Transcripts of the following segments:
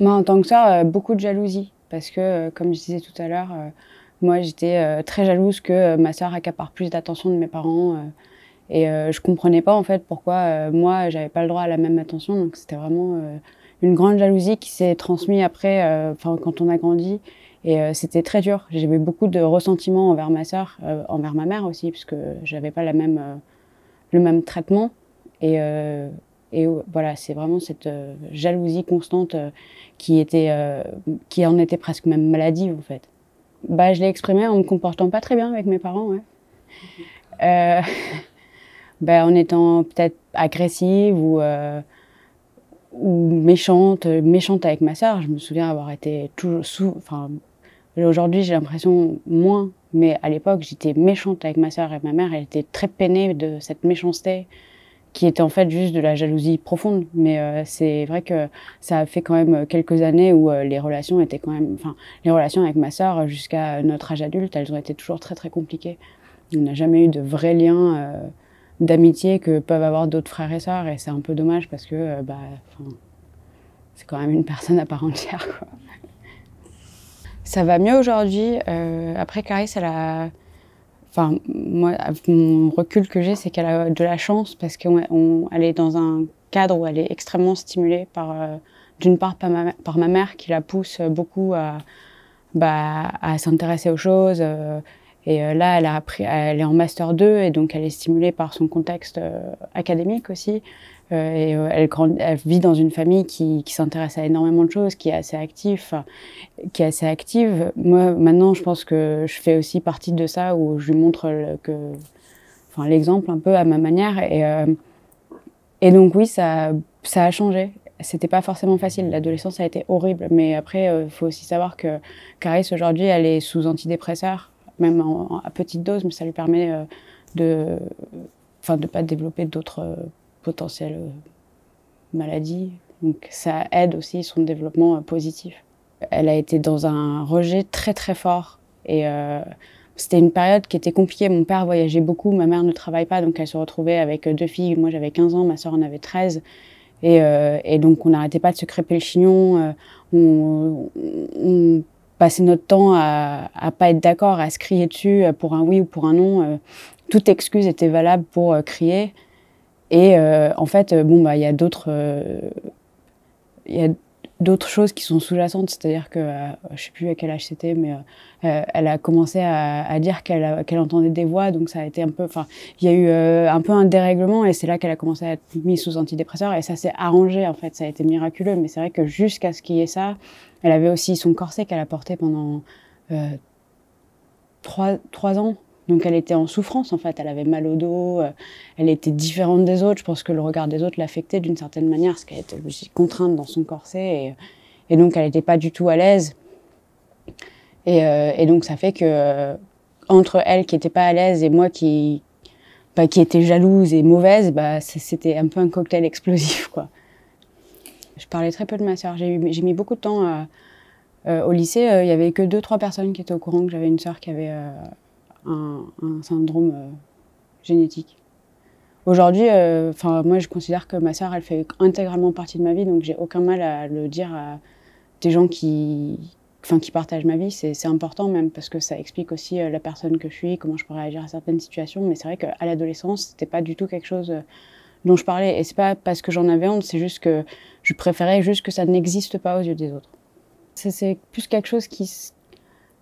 Moi, en tant que sœur, euh, beaucoup de jalousie. Parce que, euh, comme je disais tout à l'heure, euh, moi, j'étais très jalouse que ma sœur accapare plus d'attention de mes parents. et je comprenais pas, en fait, pourquoi moi, j'avais pas le droit à la même attention. Donc, c'était vraiment une grande jalousie qui s'est transmise après, enfin, quand on a grandi. Et c'était très dur. J'avais beaucoup de ressentiments envers ma sœur, envers ma mère aussi, puisque j'avais pas la même, le même traitement. Et et voilà, c'est vraiment cette euh, jalousie constante euh, qui, était, euh, qui en était presque même maladive, en fait. Bah, je l'ai exprimée en me comportant pas très bien avec mes parents, ouais. Mmh. Bah, en étant peut-être agressive ou, ou méchante, méchante avec ma sœur. Je me souviens avoir été toujours Enfin, aujourd'hui, j'ai l'impression moins, mais à l'époque, j'étais méchante avec ma sœur et ma mère, elle était très peinée de cette méchanceté qui était en fait juste de la jalousie profonde. Mais euh, c'est vrai que ça a fait quand même euh, quelques années où euh, les relations étaient quand même, enfin, les relations avec ma sœur jusqu'à notre âge adulte, elles ont été toujours très très compliquées. On n'a jamais eu de vrais liens d'amitié que peuvent avoir d'autres frères et sœurs, et c'est un peu dommage parce que bah, c'est quand même une personne à part entière. Quoi. Ça va mieux aujourd'hui. après, Caris, elle a enfin, moi, mon recul que j'ai, c'est qu'elle a de la chance parce qu'elle est dans un cadre où elle est extrêmement stimulée par, euh, d'une part, par ma, par ma, mère qui la pousse beaucoup à, bah, à s'intéresser aux choses, euh, et euh, là, elle, a elle est en master 2 et donc elle est stimulée par son contexte euh, académique aussi. Euh, et elle, vit dans une famille qui, s'intéresse à énormément de choses, qui est assez active, qui est assez active. Moi, maintenant, je pense que je fais aussi partie de ça où je lui montre que, enfin, l'exemple un peu à ma manière. Et, et donc oui, ça, ça a changé c'était pas forcément facile. L'adolescence a été horrible, mais après, il faut aussi savoir que Caris aujourd'hui, elle est sous antidépresseur même à petite dose, mais ça lui permet euh, de ne de pas développer d'autres euh, potentielles euh, maladies. Donc ça aide aussi son développement positif. Elle a été dans un rejet très très fort et c'était une période qui était compliquée. Mon père voyageait beaucoup, ma mère ne travaille pas, donc elle se retrouvait avec deux filles. Moi j'avais 15 ans, ma soeur en avait 13. Et, donc on n'arrêtait pas de se crêper le chignon passer notre temps à, à pas être d'accord, à se crier dessus euh, pour un oui ou pour un non. Euh, toute excuse était valable pour euh, crier. Et en fait, bon, bah, il y a d'autres d'autres choses qui sont sous-jacentes, c'est-à-dire que je euh, je sais plus à quel âge c'était, mais euh, euh, elle a commencé à, à dire qu'elle entendait des voix, donc ça a été un peu, enfin, il y a eu un peu un dérèglement et c'est là qu'elle a commencé à être mise sous antidépresseur et ça s'est arrangé en fait, ça a été miraculeux, mais c'est vrai que jusqu'à ce qu'il y ait ça, elle avait aussi son corset qu'elle a porté pendant trois trois ans donc elle était en souffrance en fait, elle avait mal au dos, euh, elle était différente des autres. Je pense que le regard des autres l'affectait d'une certaine manière, parce qu'elle était aussi contrainte dans son corset et, donc elle n'était pas du tout à l'aise. Et, euh, donc ça fait que euh, entre elle qui n'était pas à l'aise et moi qui bah, qui était jalouse et mauvaise, bah c'était un peu un cocktail explosif quoi. Je parlais très peu de ma soeur, J'ai mis beaucoup de temps. au lycée, il n'y y avait que deux trois personnes qui étaient au courant que j'avais une soeur qui avait un, syndrome euh, génétique. Aujourd'hui, euh, moi je considère que ma soeur, elle fait intégralement partie de ma vie, donc j'ai aucun mal à le dire à des gens qui, qui partagent ma vie. C'est important même parce que ça explique aussi euh, la personne que je suis, comment je peux réagir à certaines situations. Mais c'est vrai qu'à l'adolescence, c'était pas du tout quelque chose dont je parlais. Et c'est pas parce que j'en avais honte, c'est juste que je préférais juste que ça n'existe pas aux yeux des autres. C'est plus quelque chose qui,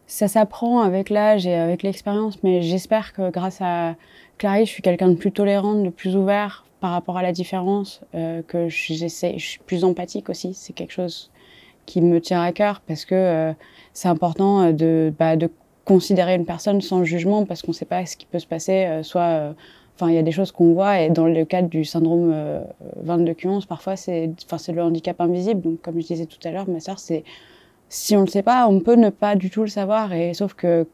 ça s'apprend avec l'âge et avec l'expérience, mais j'espère que grâce à Clarisse, je suis quelqu'un de plus tolérante, de plus ouvert par rapport à la différence, euh, que j'essaie, je suis plus empathique aussi. C'est quelque chose qui me tient à cœur parce que euh, c'est important euh, bah, de, considérer une personne sans jugement parce qu'on ne sait pas ce qui peut se passer. soit, enfin, il y a des choses qu'on voit et dans le cadre du syndrome 22 q parfois c'est, enfin, c'est le handicap invisible. Donc, comme je disais tout à l'heure, ma sœur, c'est si on ne le sait pas, on peut ne pas du tout le savoir. Et sauf que,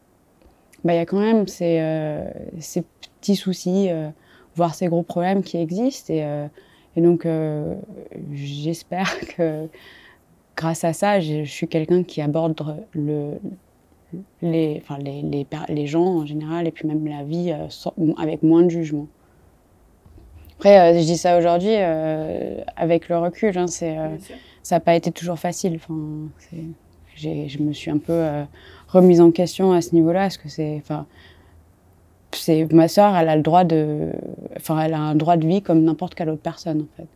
bah, il y a quand même ces, euh, ces petits soucis, euh, voire ces gros problèmes qui existent. Et, euh, donc, j'espère que grâce à ça, je, suis quelqu'un qui aborde le, les, enfin, les, les, les, gens en général et puis même la vie avec moins de jugement. Après, je dis ça aujourd'hui avec le recul. Hein, ça n'a pas été toujours facile. Enfin, je me suis un peu euh, remise en question à ce niveau-là. ce que c'est. Enfin, c'est ma sœur, elle a le droit de. Enfin, elle a un droit de vie comme n'importe quelle autre personne, en fait.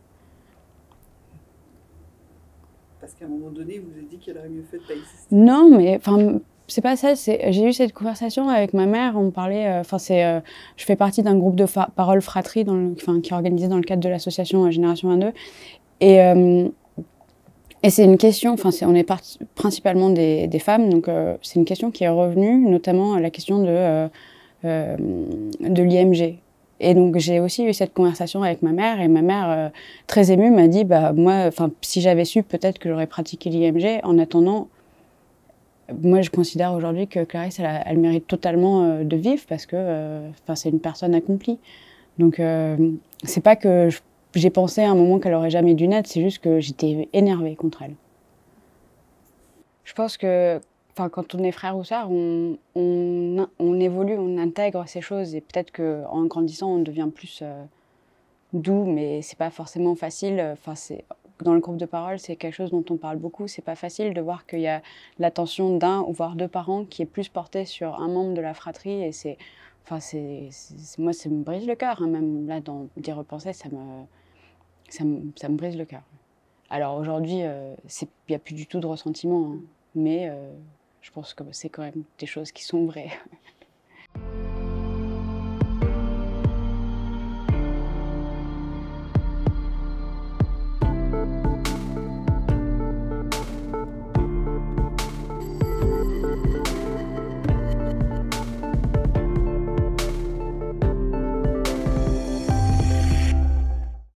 Parce qu'à un moment donné, vous avez dit qu'elle aurait mieux fait de pas exister. Non, mais. Enfin, c'est pas ça. J'ai eu cette conversation avec ma mère. On parlait. Euh, enfin, c'est. Euh, je fais partie d'un groupe de parole paroles fratrie dans qui est organisé dans le cadre de l'association Génération 22. E. Et. Et c'est une question, enfin, on est principalement des, femmes, donc euh, c'est une question qui est revenue, notamment la question de, euh, euh, de l'IMG. Et donc j'ai aussi eu cette conversation avec ma mère, et ma mère, très émue, m'a dit bah, Moi, enfin, si j'avais su, peut-être que j'aurais pratiqué l'IMG. En attendant, moi, je considère aujourd'hui que Clarisse, elle, mérite totalement de vivre parce que enfin c'est une personne accomplie. Donc, c'est pas que je j'ai pensé à un moment qu'elle aurait jamais dû naître, c'est juste que j'étais énervée contre elle. Je pense que enfin, quand on est frère ou sœur, on, évolue, on intègre ces choses et peut-être qu'en grandissant, on devient plus euh, doux, mais c'est pas forcément facile. Enfin, c'est dans le groupe de parole, c'est quelque chose dont on parle beaucoup. C'est pas facile de voir qu'il y a l'attention d'un ou voire deux parents qui est plus portée sur un membre de la fratrie et c'est, enfin, c'est, moi, ça me brise le cœur. Hein, même là, d'y repenser, ça me, ça, me, brise le cœur. Alors aujourd'hui, euh, il n'y a plus du tout de ressentiment, hein. mais euh, je pense que c'est quand même des choses qui sont vraies.